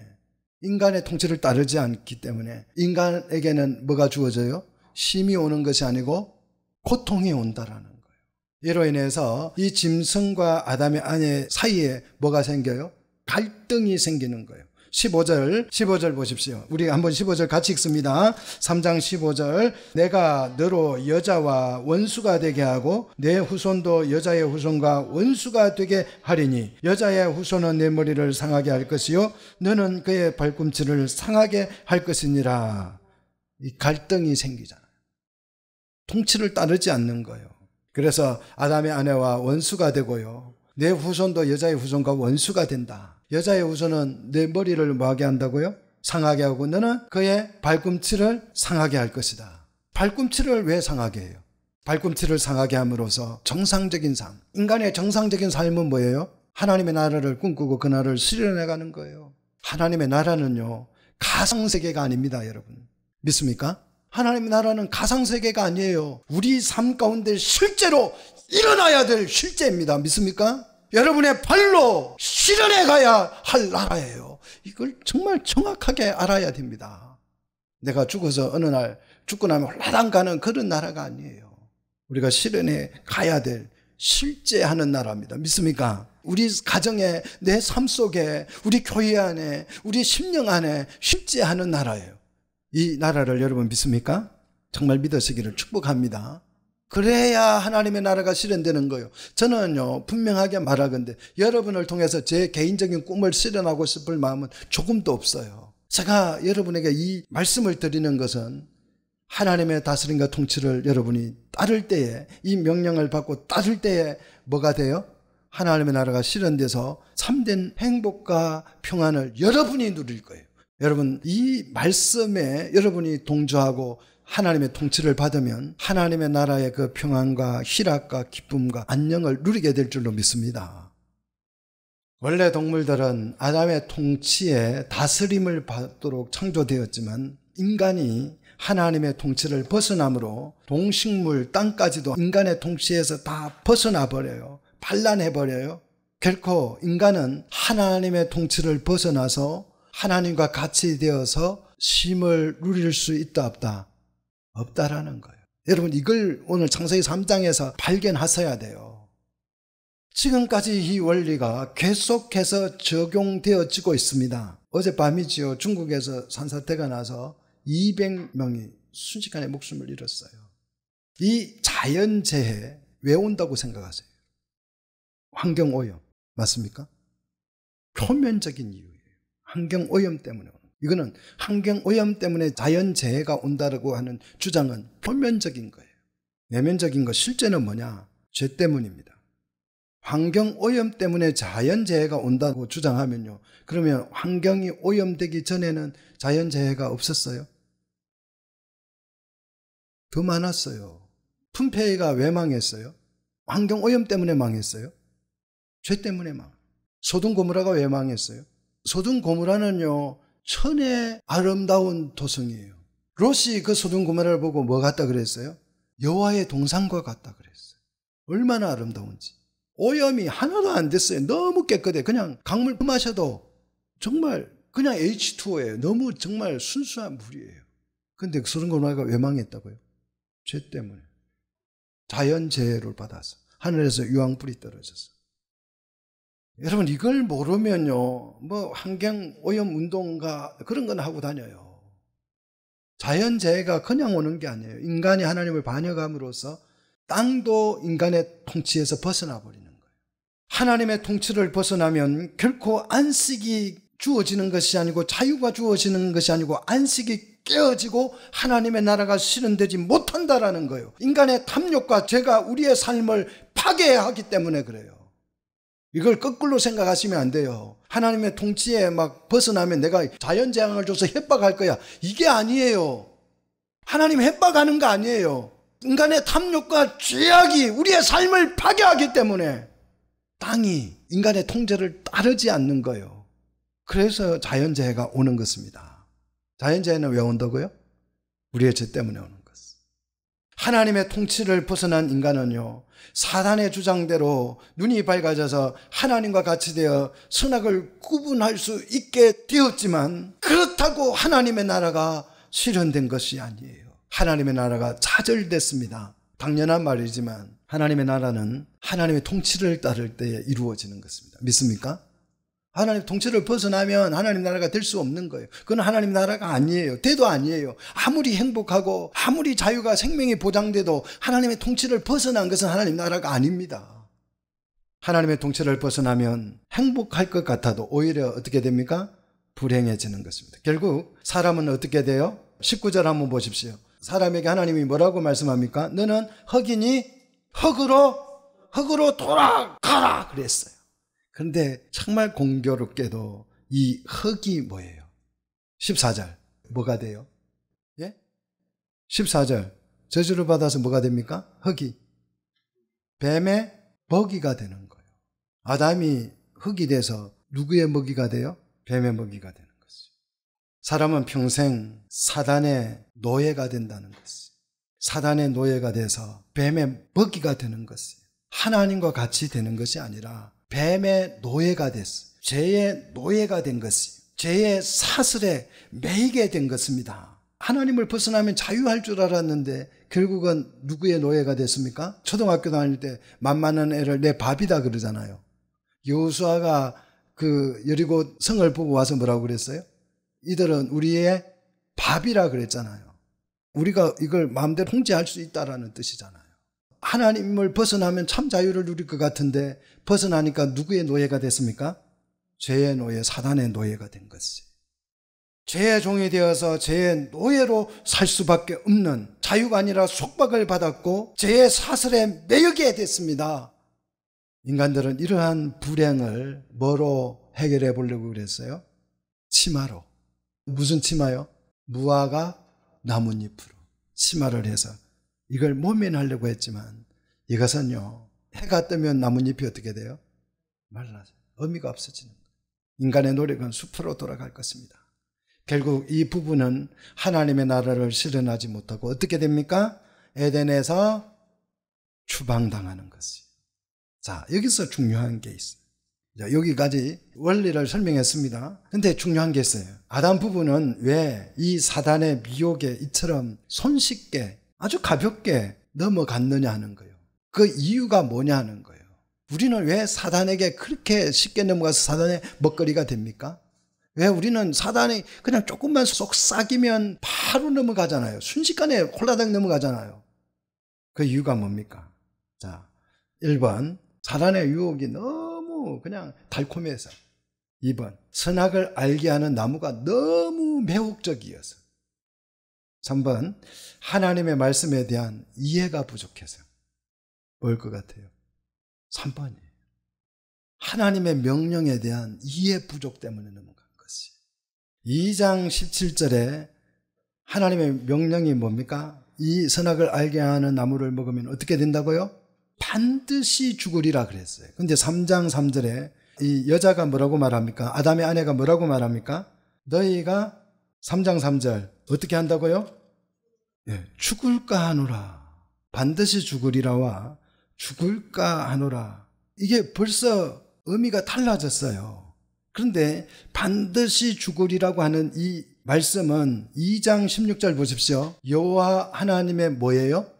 인간의 통치를 따르지 않기 때문에 인간에게는 뭐가 주어져요? 심이 오는 것이 아니고 고통이 온다라는 거예요. 이로 인해서 이 짐승과 아담의 아내 사이에 뭐가 생겨요? 갈등이 생기는 거예요. 15절, 15절 보십시오. 우리 한번 15절 같이 읽습니다. 3장 15절. 내가 너로 여자와 원수가 되게 하고 내 후손도 여자의 후손과 원수가 되게 하리니 여자의 후손은 내 머리를 상하게 할 것이요 너는 그의 발꿈치를 상하게 할 것이니라. 이 갈등이 생기잖아요. 통치를 따르지 않는 거예요. 그래서 아담의 아내와 원수가 되고요. 내 후손도 여자의 후손과 원수가 된다. 여자의 후손은 내 머리를 뭐하게 한다고요? 상하게 하고 너는 그의 발꿈치를 상하게 할 것이다. 발꿈치를 왜 상하게 해요? 발꿈치를 상하게 함으로써 정상적인 삶, 인간의 정상적인 삶은 뭐예요? 하나님의 나라를 꿈꾸고 그 나라를 실현해가는 거예요. 하나님의 나라는요, 가상세계가 아닙니다, 여러분. 믿습니까? 하나님의 나라는 가상세계가 아니에요. 우리 삶 가운데 실제로 일어나야 될 실제입니다. 믿습니까? 여러분의 발로 실현해 가야 할 나라예요. 이걸 정말 정확하게 알아야 됩니다. 내가 죽어서 어느 날 죽고 나면 홀라당 가는 그런 나라가 아니에요. 우리가 실현해 가야 될 실제 하는 나라입니다. 믿습니까? 우리 가정에, 내 삶 속에, 우리 교회 안에, 우리 심령 안에 실제 하는 나라예요. 이 나라를 여러분 믿습니까? 정말 믿으시기를 축복합니다. 그래야 하나님의 나라가 실현되는 거예요. 저는요, 분명하게 말하건데, 여러분을 통해서 제 개인적인 꿈을 실현하고 싶을 마음은 조금도 없어요. 제가 여러분에게 이 말씀을 드리는 것은 하나님의 다스림과 통치를 여러분이 따를 때에, 이 명령을 받고 따를 때에 뭐가 돼요? 하나님의 나라가 실현돼서 참된 행복과 평안을 여러분이 누릴 거예요. 여러분, 이 말씀에 여러분이 동조하고 하나님의 통치를 받으면 하나님의 나라의 그 평안과 희락과 기쁨과 안녕을 누리게 될 줄로 믿습니다. 원래 동물들은 아담의 통치에 다스림을 받도록 창조되었지만 인간이 하나님의 통치를 벗어남으로 동식물 땅까지도 인간의 통치에서 다 벗어나 버려요. 반란해 버려요. 결코 인간은 하나님의 통치를 벗어나서 하나님과 같이 되어서 심을 누릴 수 있다 없다. 없다라는 거예요. 여러분 이걸 오늘 창세기 3장에서 발견하셔야 돼요. 지금까지 이 원리가 계속해서 적용되어지고 있습니다. 어젯밤이지요. 중국에서 산사태가 나서 200명이 순식간에 목숨을 잃었어요. 이 자연재해 왜 온다고 생각하세요? 환경오염 맞습니까? 표면적인 이유예요. 환경오염 때문에 이거는 환경 오염 때문에 자연 재해가 온다라고 하는 주장은 표면적인 거예요. 내면적인 거 실제는 뭐냐? 죄 때문입니다. 환경 오염 때문에 자연 재해가 온다고 주장하면요. 그러면 환경이 오염되기 전에는 자연 재해가 없었어요? 더 많았어요. 품페이가 왜 망했어요? 환경 오염 때문에 망했어요? 죄 때문에 망. 소등 고무라가 왜 망했어요? 소등 고무라는요. 천의 아름다운 도성이에요. 롯이 그 소돔 고모라를 보고 뭐 같다 그랬어요? 여호와의 동상과 같다 그랬어요. 얼마나 아름다운지. 오염이 하나도 안 됐어요. 너무 깨끗해. 그냥 강물 마셔도 정말 그냥 H2O예요. 너무 정말 순수한 물이에요. 근데 그 소돔 고모라가 왜 망했다고요? 죄 때문에. 자연재해를 받아서. 하늘에서 유황불이 떨어졌어. 여러분 이걸 모르면요. 뭐 환경 오염 운동가 그런 건 하고 다녀요. 자연 재해가 그냥 오는 게 아니에요. 인간이 하나님을 반역함으로써 땅도 인간의 통치에서 벗어나 버리는 거예요. 하나님의 통치를 벗어나면 결코 안식이 주어지는 것이 아니고 자유가 주어지는 것이 아니고 안식이 깨어지고 하나님의 나라가 실현되지 못한다라는 거예요. 인간의 탐욕과 죄가 우리의 삶을 파괴하기 때문에 그래요. 이걸 거꾸로 생각하시면 안 돼요. 하나님의 통치에 막 벗어나면 내가 자연재앙을 줘서 협박할 거야. 이게 아니에요. 하나님 협박하는 거 아니에요. 인간의 탐욕과 죄악이 우리의 삶을 파괴하기 때문에 땅이 인간의 통제를 따르지 않는 거예요. 그래서 자연재해가 오는 것입니다. 자연재해는 왜 온다고요? 우리의 죄 때문에 오는 하나님의 통치를 벗어난 인간은요, 사단의 주장대로 눈이 밝아져서 하나님과 같이 되어 선악을 구분할 수 있게 되었지만, 그렇다고 하나님의 나라가 실현된 것이 아니에요. 하나님의 나라가 좌절됐습니다. 당연한 말이지만, 하나님의 나라는 하나님의 통치를 따를 때에 이루어지는 것입니다. 믿습니까? 하나님 통치를 벗어나면 하나님 나라가 될 수 없는 거예요. 그건 하나님 나라가 아니에요. 돼도 아니에요. 아무리 행복하고 아무리 자유가 생명이 보장돼도 하나님의 통치를 벗어난 것은 하나님 나라가 아닙니다. 하나님의 통치를 벗어나면 행복할 것 같아도 오히려 어떻게 됩니까? 불행해지는 것입니다. 결국 사람은 어떻게 돼요? 19절 한번 보십시오. 사람에게 하나님이 뭐라고 말씀합니까? 너는 흑이니 흑으로 흑으로 돌아가라 그랬어요. 그런데 정말 공교롭게도 이 흙이 뭐예요? 14절. 뭐가 돼요? 예? 14절. 저주를 받아서 뭐가 됩니까? 흙이. 뱀의 먹이가 되는 거예요. 아담이 흙이 돼서 누구의 먹이가 돼요? 뱀의 먹이가 되는 거지. 사람은 평생 사단의 노예가 된다는 거지. 사단의 노예가 돼서 뱀의 먹이가 되는 것이 하나님과 같이 되는 것이 아니라 뱀의 노예가 됐어. 죄의 노예가 된 것이 죄의 사슬에 매이게 된 것입니다. 하나님을 벗어나면 자유할 줄 알았는데 결국은 누구의 노예가 됐습니까? 초등학교 다닐 때 만만한 애를 내 밥이다 그러잖아요. 여호수아가 그 여리고 성을 보고 와서 뭐라고 그랬어요? 이들은 우리의 밥이라 그랬잖아요. 우리가 이걸 마음대로 통제할 수 있다라는 뜻이잖아요. 하나님을 벗어나면 참 자유를 누릴 것 같은데 벗어나니까 누구의 노예가 됐습니까? 죄의 노예, 사단의 노예가 된 것이지. 죄의 종이 되어서 죄의 노예로 살 수밖에 없는 자유가 아니라 속박을 받았고 죄의 사슬에 매여게 됐습니다. 인간들은 이러한 불행을 뭐로 해결해 보려고 그랬어요? 치마로. 무슨 치마요? 무화과 나뭇잎으로 치마를 해서 이걸 모면하려고 했지만 이것은요, 해가 뜨면 나뭇잎이 어떻게 돼요? 말라져. 의미가 없어지는 거예요. 인간의 노력은 숲으로 돌아갈 것입니다. 결국 이 부분은 하나님의 나라를 실현하지 못하고 어떻게 됩니까? 에덴에서 추방당하는 것이. 에요 자, 여기서 중요한 게 있어요. 여기까지 원리를 설명했습니다. 근데 중요한 게 있어요. 아담 부부는 왜 이 사단의 미혹에 이처럼 손쉽게 아주 가볍게 넘어갔느냐 하는 거예요. 그 이유가 뭐냐 하는 거예요. 우리는 왜 사단에게 그렇게 쉽게 넘어가서 사단의 먹거리가 됩니까? 왜 우리는 사단이 그냥 조금만 속삭이면 바로 넘어가잖아요. 순식간에 홀라당 넘어가잖아요. 그 이유가 뭡니까? 자, 1번. 사단의 유혹이 너무 그냥 달콤해서. 2번. 선악을 알게 하는 나무가 너무 매혹적이어서. 3번 하나님의 말씀에 대한 이해가 부족해서 뭘 것 같아요? 3번이에요. 하나님의 명령에 대한 이해 부족 때문에 넘어간 것이. 2장 17절에 하나님의 명령이 뭡니까? 이 선악을 알게 하는 나무를 먹으면 어떻게 된다고요? 반드시 죽으리라 그랬어요. 근데 3장 3절에 이 여자가 뭐라고 말합니까? 아담의 아내가 뭐라고 말합니까? 너희가 3장 3절 어떻게 한다고요? 예, 죽을까 하노라. 반드시 죽으리라와 죽을까 하노라. 이게 벌써 의미가 달라졌어요. 그런데 반드시 죽으리라고 하는 이 말씀은 2장 16절 보십시오. 여호와 하나님의 뭐예요?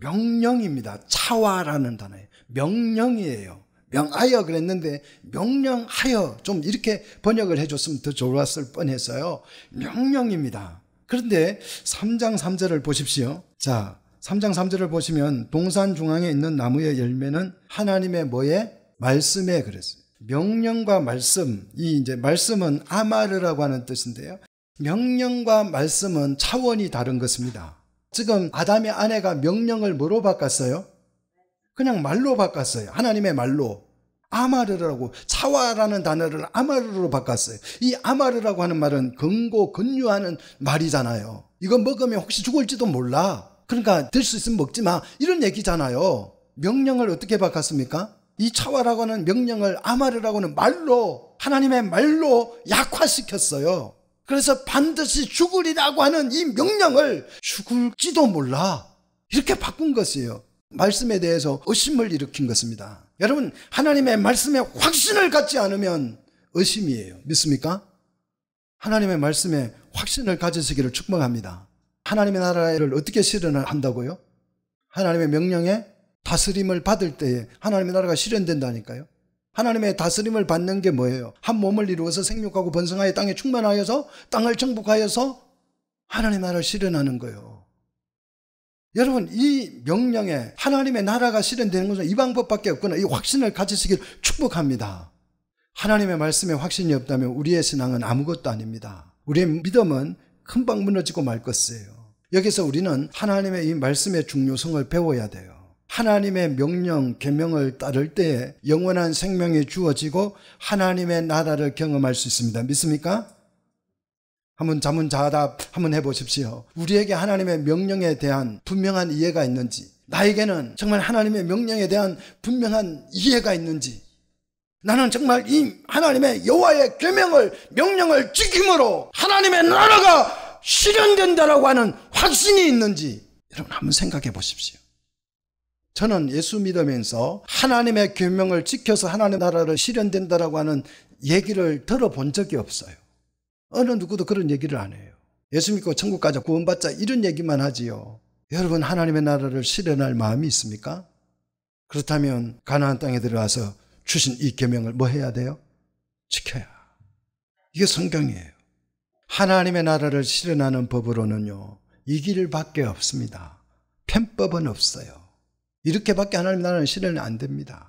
명령입니다. 차와라는 단어예요. 명령이에요. 명하여 그랬는데 명령하여 좀 이렇게 번역을 해줬으면 더 좋았을 뻔했어요. 명령입니다. 그런데 3장 3절을 보십시오. 자, 3장 3절을 보시면 동산 중앙에 있는 나무의 열매는 하나님의 뭐에? 말씀에 그랬어요. 명령과 말씀, 이 이제 말씀은 아마르라고 하는 뜻인데요. 명령과 말씀은 차원이 다른 것입니다. 지금 아담의 아내가 명령을 물어 바꿨어요? 그냥 말로 바꿨어요. 하나님의 말로. 아마르라고 차와라는 단어를 아마르로 바꿨어요. 이 아마르라고 하는 말은 근고 근유하는 말이잖아요. 이거 먹으면 혹시 죽을지도 몰라. 그러니까 될 수 있으면 먹지 마. 이런 얘기잖아요. 명령을 어떻게 바꿨습니까? 이 차와라고 하는 명령을 아마르라고 하는 말로 하나님의 말로 약화시켰어요. 그래서 반드시 죽으리라고 하는 이 명령을 죽을지도 몰라. 이렇게 바꾼 것이에요. 말씀에 대해서 의심을 일으킨 것입니다. 여러분, 하나님의 말씀에 확신을 갖지 않으면 의심이에요. 믿습니까? 하나님의 말씀에 확신을 가지시기를 축복합니다. 하나님의 나라를 어떻게 실현한다고요? 하나님의 명령에 다스림을 받을 때에 하나님의 나라가 실현된다니까요. 하나님의 다스림을 받는 게 뭐예요? 한 몸을 이루어서 생육하고 번성하여 땅에 충만하여서 땅을 정복하여서 하나님 나라를 실현하는 거예요. 여러분 이 명령에 하나님의 나라가 실현되는 것은 이 방법밖에 없구나 이 확신을 가지시길 축복합니다. 하나님의 말씀에 확신이 없다면 우리의 신앙은 아무것도 아닙니다. 우리의 믿음은 금방 무너지고 말 것이에요. 여기서 우리는 하나님의 이 말씀의 중요성을 배워야 돼요. 하나님의 명령, 계명을 따를 때에 영원한 생명이 주어지고 하나님의 나라를 경험할 수 있습니다. 믿습니까? 한번 자문자답 한번 해보십시오. 우리에게 하나님의 명령에 대한 분명한 이해가 있는지, 나에게는 정말 하나님의 명령에 대한 분명한 이해가 있는지, 나는 정말 이 하나님의 여호와의 계명을 명령을 지킴으로 하나님의 나라가 실현된다라고 하는 확신이 있는지 여러분 한번 생각해 보십시오. 저는 예수 믿으면서 하나님의 계명을 지켜서 하나님의 나라를 실현된다라고 하는 얘기를 들어본 적이 없어요. 어느 누구도 그런 얘기를 안 해요. 예수 믿고 천국 가자 구원받자 이런 얘기만 하지요. 여러분 하나님의 나라를 실현할 마음이 있습니까? 그렇다면 가나안 땅에 들어와서 주신 이 계명을 뭐 해야 돼요? 지켜야. 이게 성경이에요. 하나님의 나라를 실현하는 법으로는요. 이 길밖에 없습니다. 편법은 없어요. 이렇게밖에 하나님 나라는 실현이 안 됩니다.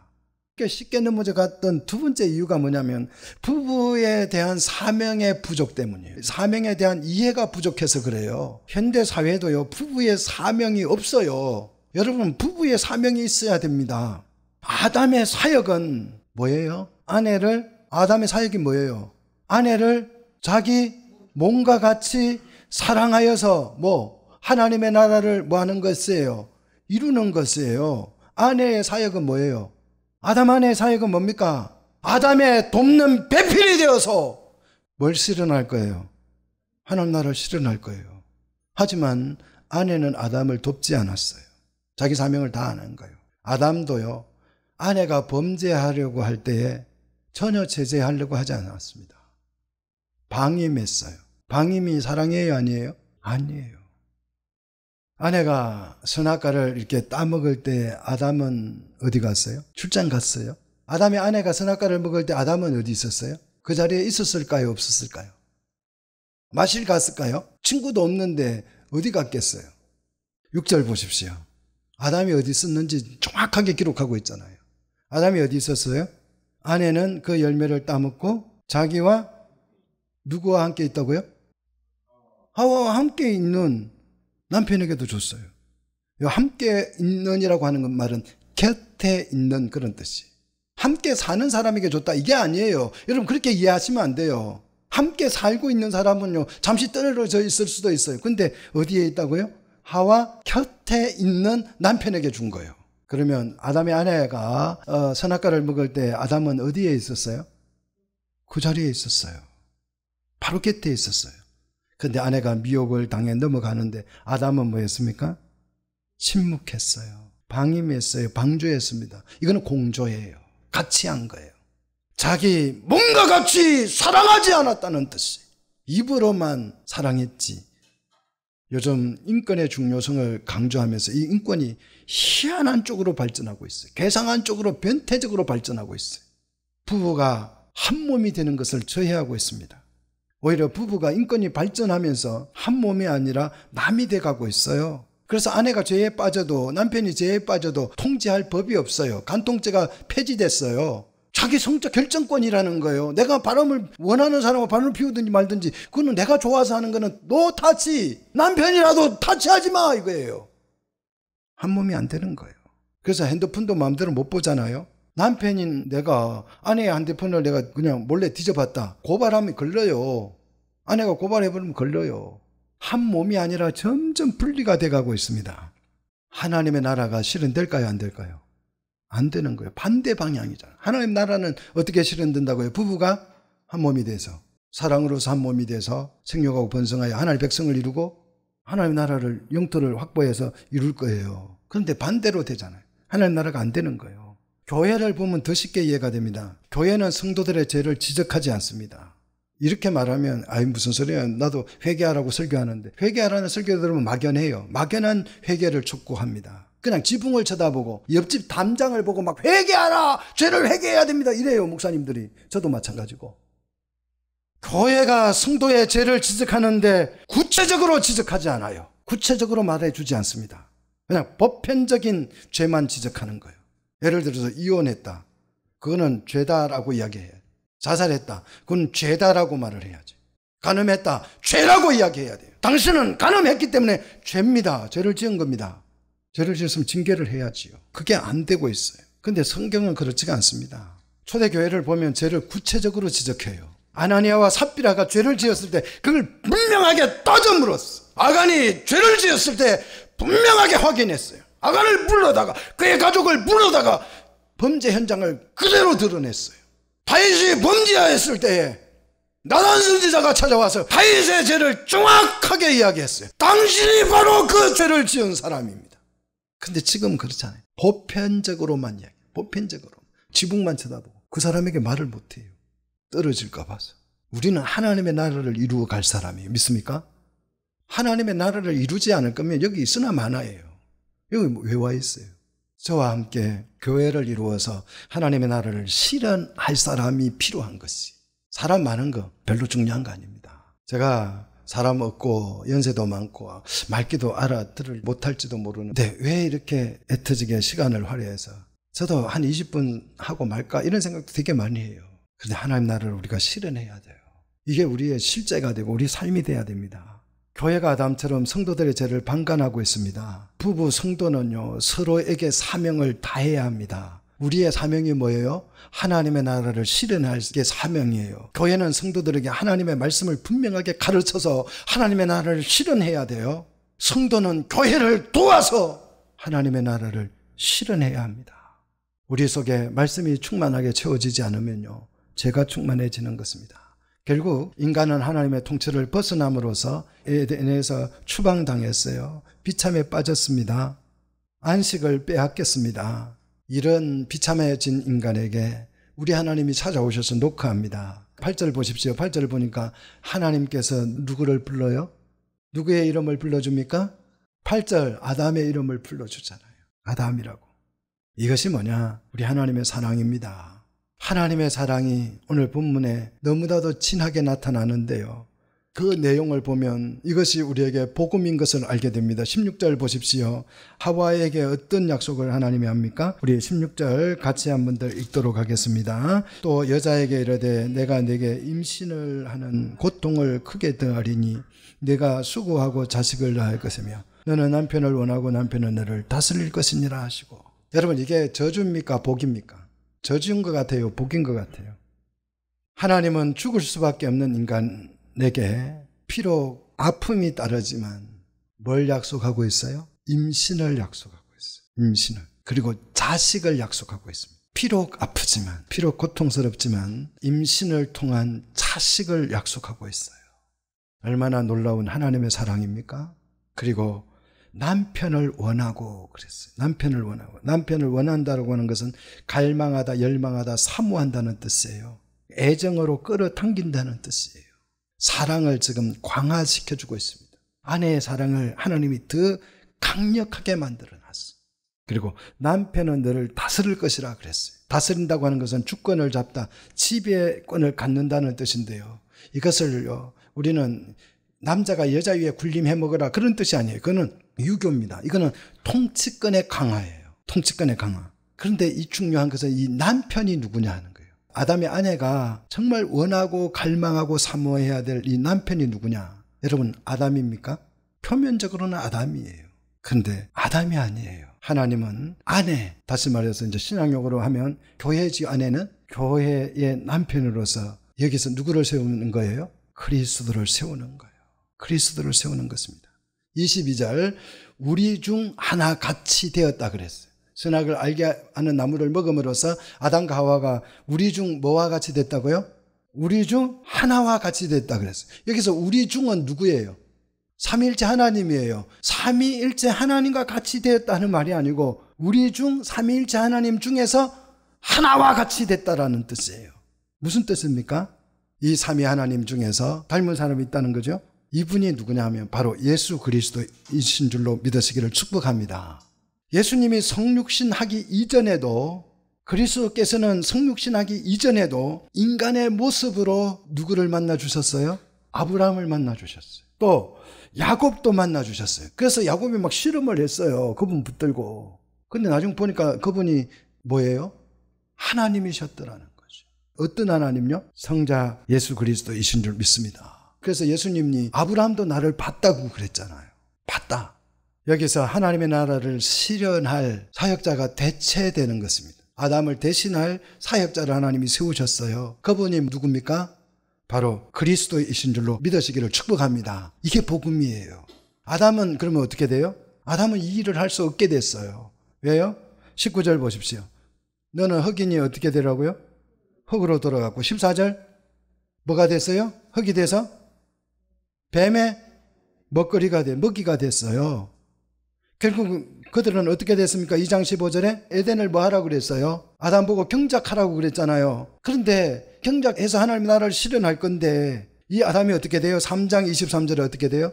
꽤 쉽게 넘어져 갔던 두 번째 이유가 뭐냐면 부부에 대한 사명의 부족 때문이에요. 사명에 대한 이해가 부족해서 그래요. 현대 사회도요. 부부의 사명이 없어요. 여러분 부부의 사명이 있어야 됩니다. 아담의 사역은 뭐예요? 아내를 아담의 사역이 뭐예요? 아내를 자기 몸과 같이 사랑하여서 뭐 하나님의 나라를 뭐 하는 것이에요? 이루는 것이에요. 아내의 사역은 뭐예요? 아담 안의 사역은 뭡니까? 아담의 돕는 배필이 되어서 뭘 실현할 거예요? 하나님 나라를 실현할 거예요. 하지만 아내는 아담을 돕지 않았어요. 자기 사명을 다 안 한 거예요. 아담도요. 아내가 범죄하려고 할 때에 전혀 제재하려고 하지 않았습니다. 방임했어요. 방임이 사랑이에요, 아니에요? 아니에요. 아내가 선악과를 이렇게 따먹을 때 아담은 어디 갔어요? 출장 갔어요. 아담의 아내가 선악과를 먹을 때 아담은 어디 있었어요? 그 자리에 있었을까요? 없었을까요? 마실 갔을까요? 친구도 없는데 어디 갔겠어요? 6절 보십시오. 아담이 어디 있었는지 정확하게 기록하고 있잖아요. 아담이 어디 있었어요? 아내는 그 열매를 따먹고 자기와 누구와 함께 있다고요? 하와와 함께 있는 남편에게도 줬어요. 함께 있는이라고 하는 건 말은 곁에 있는 그런 뜻이. 함께 사는 사람에게 줬다. 이게 아니에요. 여러분 그렇게 이해하시면 안 돼요. 함께 살고 있는 사람은요. 잠시 떨어져 있을 수도 있어요. 근데 어디에 있다고요? 하와 곁에 있는 남편에게 준 거예요. 그러면 아담의 아내가 어, 선악과를 먹을 때 아담은 어디에 있었어요? 그 자리에 있었어요. 바로 곁에 있었어요. 근데 아내가 미혹을 당해 넘어가는데 아담은 뭐 했습니까? 침묵했어요. 방임했어요. 방조했습니다. 이거는 공조예요. 같이 한 거예요. 자기 뭔가 같이 사랑하지 않았다는 뜻이 에요 입으로만 사랑했지. 요즘 인권의 중요성을 강조하면서 이 인권이 희한한 쪽으로 발전하고 있어요. 개상한 쪽으로 변태적으로 발전하고 있어요. 부부가 한 몸이 되는 것을 저해하고 있습니다. 오히려 부부가 인권이 발전하면서 한 몸이 아니라 남이 돼가고 있어요. 그래서 아내가 죄에 빠져도 남편이 죄에 빠져도 통제할 법이 없어요. 간통죄가 폐지됐어요. 자기 성적 결정권이라는 거예요. 내가 바람을 원하는 사람과 바람을 피우든지 말든지 그거는 내가 좋아서 하는 거는 노 타치 남편이라도 타치하지 마 이거예요. 한 몸이 안 되는 거예요. 그래서 핸드폰도 마음대로 못 보잖아요. 남편인 내가 아내의 핸드폰을 내가 그냥 몰래 뒤져봤다. 고발하면 걸려요. 아내가 고발해버리면 걸려요. 한 몸이 아니라 점점 분리가 돼가고 있습니다. 하나님의 나라가 실현될까요? 안 될까요? 안 되는 거예요. 반대 방향이잖아요. 하나님 나라는 어떻게 실현된다고요? 부부가 한 몸이 돼서 사랑으로서 한 몸이 돼서 생육하고 번성하여 하나님의 백성을 이루고 하나님 나라를 영토를 확보해서 이룰 거예요. 그런데 반대로 되잖아요. 하나님 나라가 안 되는 거예요. 교회를 보면 더 쉽게 이해가 됩니다. 교회는 성도들의 죄를 지적하지 않습니다. 이렇게 말하면 아이 무슨 소리야 나도 회개하라고 설교하는데 회개하라는 설교 들으면 막연해요. 막연한 회개를 촉구합니다. 그냥 지붕을 쳐다보고 옆집 담장을 보고 막 회개하라 죄를 회개해야 됩니다 이래요 목사님들이 저도 마찬가지고 교회가 성도의 죄를 지적하는데 구체적으로 지적하지 않아요 구체적으로 말해주지 않습니다 그냥 보편적인 죄만 지적하는 거예요 예를 들어서 이혼했다. 그거는 죄다라고 이야기해요. 자살했다. 그건 죄다라고 말을 해야지. 간음했다. 죄라고 이야기해야 돼요. 당신은 간음했기 때문에 죄입니다. 죄를 지은 겁니다. 죄를 지었으면 징계를 해야지요. 그게 안 되고 있어요. 근데 성경은 그렇지가 않습니다. 초대교회를 보면 죄를 구체적으로 지적해요. 아나니아와 삽비라가 죄를 지었을 때 그걸 분명하게 따져 물었어. 아간이 죄를 지었을 때 분명하게 확인했어요. 아가를 불러다가 그의 가족을 불러다가 범죄 현장을 그대로 드러냈어요. 다윗이 범죄하였을 때에 나단 선지자가 찾아와서 다윗의 죄를 정확하게 이야기했어요. 당신이 바로 그 죄를 지은 사람입니다. 근데 지금 그렇잖아요. 보편적으로만 이야기. 보편적으로 지붕만 쳐다보고 그 사람에게 말을 못해요. 떨어질까 봐서. 우리는 하나님의 나라를 이루어 갈 사람이에요. 믿습니까? 하나님의 나라를 이루지 않을 거면 여기 있으나 마나예요. 여기 왜와 뭐 있어요? 저와 함께 교회를 이루어서 하나님의 나라를 실현할 사람이 필요한 것이 사람 많은 거 별로 중요한 거 아닙니다. 제가 사람 없고 연세도 많고 말기도 알아들을 못할지도 모르는데 왜 이렇게 애터지게 시간을 활용해서 저도 한 20분 하고 말까 이런 생각도 되게 많이 해요. 그런데 하나님 나라를 우리가 실현해야 돼요. 이게 우리의 실제가 되고 우리 삶이 돼야 됩니다. 교회가 아담처럼 성도들의 죄를 방관하고 있습니다. 부부 성도는요, 서로에게 사명을 다해야 합니다. 우리의 사명이 뭐예요? 하나님의 나라를 실현할 게 사명이에요. 교회는 성도들에게 하나님의 말씀을 분명하게 가르쳐서 하나님의 나라를 실현해야 돼요. 성도는 교회를 도와서 하나님의 나라를 실현해야 합니다. 우리 속에 말씀이 충만하게 채워지지 않으면요, 죄가 충만해지는 것입니다. 결국 인간은 하나님의 통치를 벗어남으로써 에덴에서 추방당했어요. 비참에 빠졌습니다. 안식을 빼앗겼습니다. 이런 비참해진 인간에게 우리 하나님이 찾아오셔서 노크합니다 8절 보십시오. 8절 보니까 하나님께서 누구를 불러요? 누구의 이름을 불러줍니까? 8절 아담의 이름을 불러주잖아요. 아담이라고. 이것이 뭐냐? 우리 하나님의 사랑입니다. 하나님의 사랑이 오늘 본문에 너무나도 진하게 나타나는데요. 그 내용을 보면 이것이 우리에게 복음인 것을 알게 됩니다. 16절 보십시오. 하와에게 어떤 약속을 하나님이 합니까? 우리 16절 같이 한 번 더 읽도록 하겠습니다. 또 여자에게 이르되 내가 내게 임신을 하는 고통을 크게 더하리니 내가 수고하고 자식을 낳을 것이며 너는 남편을 원하고 남편은 너를 다스릴 것이니라 하시고 여러분 이게 저주입니까 복입니까? 저지인것 같아요? 복인 것 같아요? 하나님은 죽을 수밖에 없는 인간에게 피로 아픔이 따르지만 뭘 약속하고 있어요? 임신을 약속하고 있어요. 임신을. 그리고 자식을 약속하고 있습니다. 피록 아프지만, 피록 고통스럽지만 임신을 통한 자식을 약속하고 있어요. 얼마나 놀라운 하나님의 사랑입니까? 그리고 남편을 원하고 그랬어요. 남편을 원하고. 남편을 원한다라고 하는 것은 갈망하다, 열망하다, 사모한다는 뜻이에요. 애정으로 끌어당긴다는 뜻이에요. 사랑을 지금 광화시켜주고 있습니다. 아내의 사랑을 하나님이 더 강력하게 만들어 놨어요. 그리고 남편은 너를 다스릴 것이라 그랬어요. 다스린다고 하는 것은 주권을 잡다, 지배권을 갖는다는 뜻인데요. 이것을요, 우리는 남자가 여자 위에 군림해 먹으라 그런 뜻이 아니에요. 그는 거 유교입니다. 이거는 통치권의 강화예요. 통치권의 강화. 그런데 이 중요한 것은 이 남편이 누구냐 하는 거예요. 아담의 아내가 정말 원하고 갈망하고 사모해야 될 이 남편이 누구냐. 여러분, 아담입니까? 표면적으로는 아담이에요. 근데 아담이 아니에요. 하나님은 아내, 다시 말해서 이제 신앙용어로 하면 교회지 아내는 교회의 남편으로서 여기서 누구를 세우는 거예요? 그리스도를 세우는 거예요. 그리스도를 세우는 것입니다. 22절 우리 중 하나 같이 되었다 그랬어요. 선악을 알게 하는 나무를 먹음으로써 아담과 하와가 우리 중 뭐와 같이 됐다고요? 우리 중 하나와 같이 됐다 그랬어요. 여기서 우리 중은 누구예요? 삼일째 하나님이에요. 삼일체 하나님과 같이 되었다는 말이 아니고 우리 중삼일체 하나님 중에서 하나와 같이 됐다라는 뜻이에요. 무슨 뜻입니까? 이 삼위 하나님 중에서 닮은 사람이 있다는 거죠. 이분이 누구냐 하면 바로 예수 그리스도이신 줄로 믿으시기를 축복합니다. 예수님이 성육신 하기 이전에도 그리스도께서는 성육신 하기 이전에도 인간의 모습으로 누구를 만나 주셨어요? 아브라함을 만나 주셨어요. 또 야곱도 만나 주셨어요. 그래서 야곱이 막 실험을 했어요. 그분 붙들고. 근데 나중 보니까 그분이 뭐예요? 하나님이셨더라는 거죠. 어떤 하나님요? 성자 예수 그리스도이신 줄 믿습니다. 그래서 예수님이 아브라함도 나를 봤다고 그랬잖아요. 봤다. 여기서 하나님의 나라를 실현할 사역자가 대체되는 것입니다. 아담을 대신할 사역자를 하나님이 세우셨어요. 그분이 누굽니까? 바로 그리스도이신 줄로 믿으시기를 축복합니다. 이게 복음이에요. 아담은 그러면 어떻게 돼요? 아담은 이 일을 할 수 없게 됐어요. 왜요? 19절 보십시오. 너는 흑인이 어떻게 되라고요? 흙으로 돌아갔고 14절 뭐가 됐어요? 흙이 돼서 뱀의 먹거리가 돼, 먹기가 됐어요. 결국 그들은 어떻게 됐습니까? 2장 15절에 에덴을 뭐 하라고 그랬어요? 아담 보고 경작하라고 그랬잖아요. 그런데 경작해서 하나님 나라를 실현할 건데 이 아담이 어떻게 돼요? 3장 23절에 어떻게 돼요?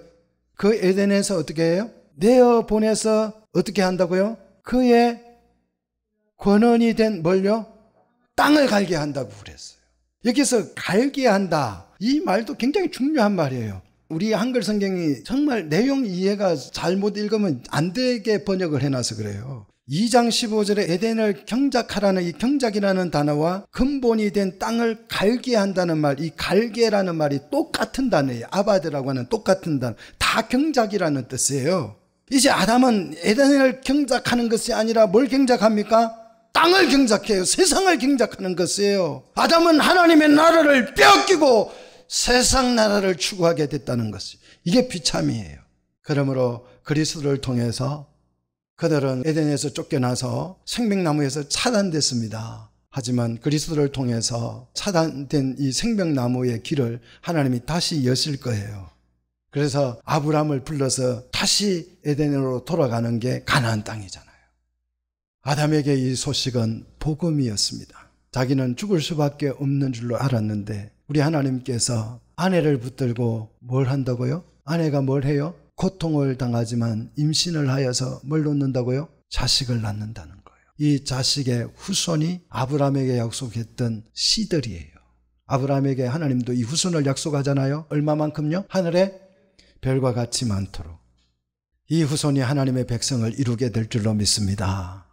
그 에덴에서 어떻게 해요? 내어 보내서 어떻게 한다고요? 그의 권원이 된 뭘요? 땅을 갈게 한다고 그랬어요. 여기서 갈게 한다. 이 말도 굉장히 중요한 말이에요. 우리 한글 성경이 정말 내용 이해가 잘못 읽으면 안 되게 번역을 해놔서 그래요. 2장 15절에 에덴을 경작하라는 이 경작이라는 단어와 근본이 된 땅을 갈게 한다는 말, 이 갈게라는 말이 똑같은 단어예요. 아바드라고 하는 똑같은 단어. 다 경작이라는 뜻이에요. 이제 아담은 에덴을 경작하는 것이 아니라 뭘 경작합니까? 땅을 경작해요. 세상을 경작하는 것이에요. 아담은 하나님의 나라를 빼앗기고 세상 나라를 추구하게 됐다는 것이 이게 비참이에요. 그러므로 그리스도를 통해서 그들은 에덴에서 쫓겨나서 생명나무에서 차단됐습니다. 하지만 그리스도를 통해서 차단된 이 생명나무의 길을 하나님이 다시 여실 거예요. 그래서 아브람을 불러서 다시 에덴으로 돌아가는 게 가나안 땅이잖아요. 아담에게 이 소식은 복음이었습니다. 자기는 죽을 수밖에 없는 줄로 알았는데 우리 하나님께서 아내를 붙들고 뭘 한다고요? 아내가 뭘 해요? 고통을 당하지만 임신을 하여서 뭘 놓는다고요? 자식을 낳는다는 거예요. 이 자식의 후손이 아브라함에게 약속했던 씨들이에요. 아브라함에게 하나님도 이 후손을 약속하잖아요. 얼마만큼요? 하늘에 별과 같이 많도록. 이 후손이 하나님의 백성을 이루게 될 줄로 믿습니다.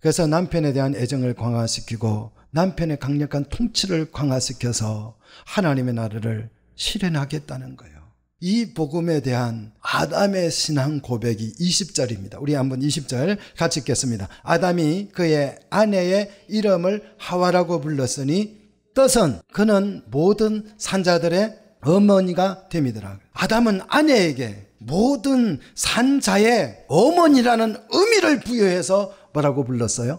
그래서 남편에 대한 애정을 강화시키고 남편의 강력한 통치를 강화시켜서 하나님의 나라를 실현하겠다는 거예요. 이 복음에 대한 아담의 신앙 고백이 20절입니다. 우리 한번 20절 같이 읽겠습니다. 아담이 그의 아내의 이름을 하와라고 불렀으니 뜻은 그는 모든 산자들의 어머니가 됨이더라. 아담은 아내에게 모든 산자의 어머니라는 의미를 부여해서 뭐라고 불렀어요?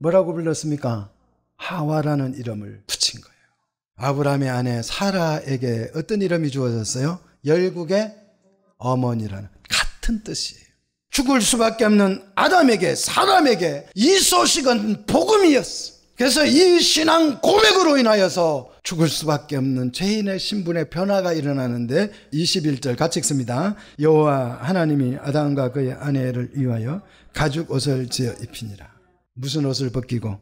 뭐라고 불렀습니까? 하와라는 이름을 붙인 거예요. 아브라함의 아내 사라에게 어떤 이름이 주어졌어요? 열국의 어머니라는 같은 뜻이에요. 죽을 수밖에 없는 아담에게 사람에게 이 소식은 복음이었어. 그래서 이 신앙 고백으로 인하여서 죽을 수밖에 없는 죄인의 신분의 변화가 일어나는데 21절 같이 읽습니다. 여호와 하나님이 아담과 그의 아내를 위하여 가죽 옷을 지어 입히니라. 무슨 옷을 벗기고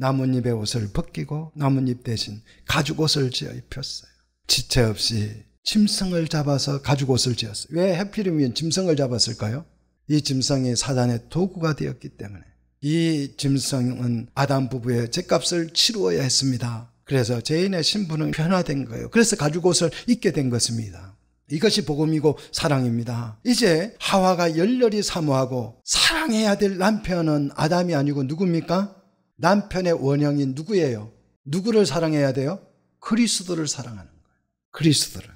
나뭇잎의 옷을 벗기고 나뭇잎 대신 가죽 옷을 지어 입혔어요. 지체 없이 짐승을 잡아서 가죽 옷을 지었어요. 왜해피이면 짐승을 잡았을까요? 이 짐승이 사단의 도구가 되었기 때문에 이 짐승은 아담 부부의 죗값을 치루어야 했습니다. 그래서 죄인의 신분은 변화된 거예요. 그래서 가죽 옷을 입게 된 것입니다. 이것이 복음이고 사랑입니다. 이제 하와가 열렬히 사모하고 사랑해야 될 남편은 아담이 아니고 누굽니까? 남편의 원형이 누구예요? 누구를 사랑해야 돼요? 그리스도를 사랑하는 거예요. 그리스도를.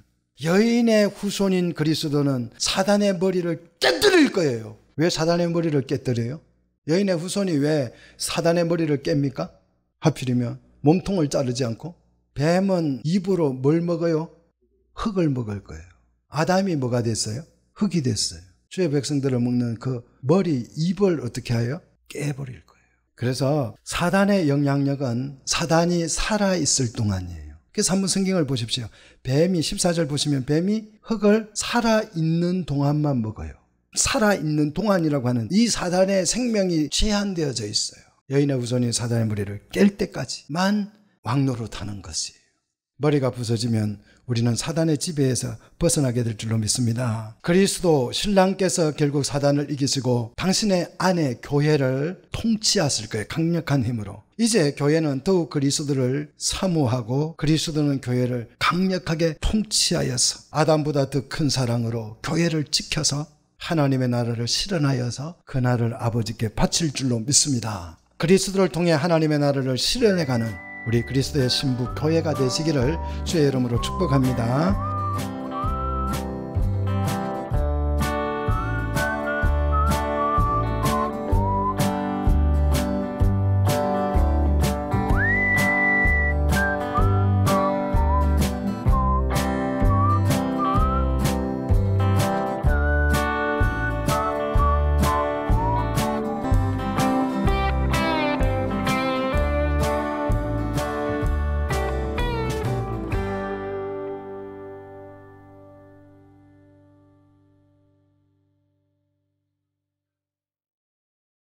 여인의 후손인 그리스도는 사단의 머리를 깨뜨릴 거예요. 왜 사단의 머리를 깨뜨려요? 여인의 후손이 왜 사단의 머리를 깹니까? 하필이면 몸통을 자르지 않고 뱀은 입으로 뭘 먹어요? 흙을 먹을 거예요. 아담이 뭐가 됐어요? 흙이 됐어요. 주의 백성들을 먹는 그 머리 입을 어떻게 해요? 깨버릴 거예요. 그래서 사단의 영향력은 사단이 살아있을 동안이에요. 그래서 한번 성경을 보십시오. 뱀이 14절 보시면 뱀이 흙을 살아있는 동안만 먹어요. 살아있는 동안이라고 하는 이 사단의 생명이 제한되어져 있어요. 여인의 후손이 사단의 머리를 깰 때까지만 왕로로 타는 것이에요. 머리가 부서지면 우리는 사단의 지배에서 벗어나게 될 줄로 믿습니다. 그리스도 신랑께서 결국 사단을 이기시고 당신의 아내 교회를 통치하실 거예요. 강력한 힘으로. 이제 교회는 더욱 그리스도를 사모하고 그리스도는 교회를 강력하게 통치하여서 아담보다 더 큰 사랑으로 교회를 지켜서 하나님의 나라를 실현하여서 그 나라를 아버지께 바칠 줄로 믿습니다. 그리스도를 통해 하나님의 나라를 실현해가는 우리 그리스도의 신부 교회가 되시기를 주의 이름으로 축복합니다.